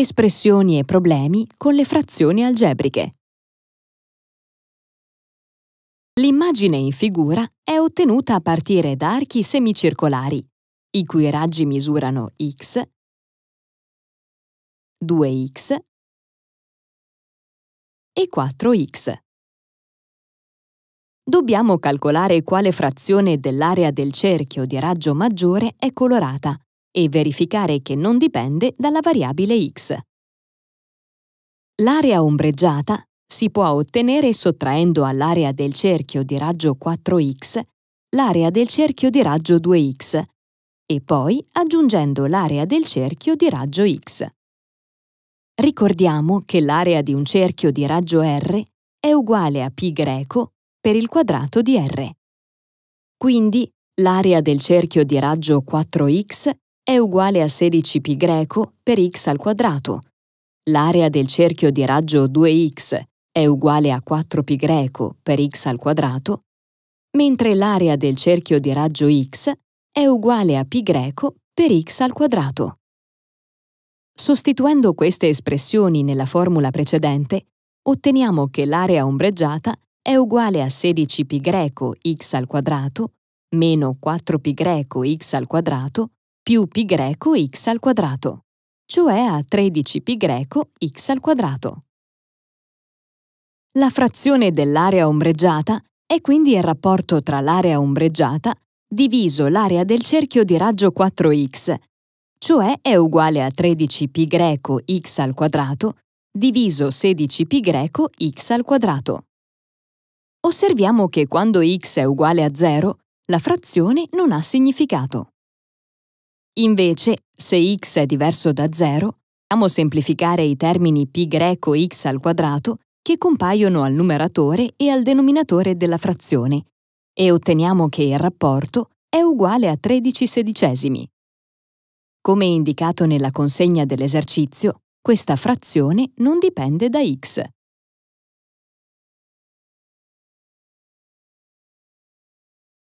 Espressioni e problemi con le frazioni algebriche. L'immagine in figura è ottenuta a partire da archi semicircolari, i cui raggi misurano x, 2x e 4x. Dobbiamo calcolare quale frazione dell'area del cerchio di raggio maggiore è colorata e verificare che non dipende dalla variabile x. L'area ombreggiata si può ottenere sottraendo all'area del cerchio di raggio 4x l'area del cerchio di raggio 2x e poi aggiungendo l'area del cerchio di raggio x. Ricordiamo che l'area di un cerchio di raggio r è uguale a pi greco per il quadrato di r. Quindi l'area del cerchio di raggio 4x è uguale a 16π greco per x al quadrato. L'area del cerchio di raggio 2x è uguale a 4π greco per x al quadrato, mentre l'area del cerchio di raggio x è uguale a π greco per x al quadrato. Sostituendo queste espressioni nella formula precedente, otteniamo che l'area ombreggiata è uguale a 16π greco x al quadrato meno 4π greco x al quadrato più pi greco x al quadrato, cioè a 13 pi greco x al quadrato. La frazione dell'area ombreggiata è quindi il rapporto tra l'area ombreggiata diviso l'area del cerchio di raggio 4x, cioè è uguale a 13 pi greco x al quadrato diviso 16 pi greco x al quadrato. Osserviamo che quando x è uguale a 0, la frazione non ha significato. Invece, se x è diverso da 0, possiamo semplificare i termini pi greco x al quadrato che compaiono al numeratore e al denominatore della frazione e otteniamo che il rapporto è uguale a 13 sedicesimi. Come indicato nella consegna dell'esercizio, questa frazione non dipende da x,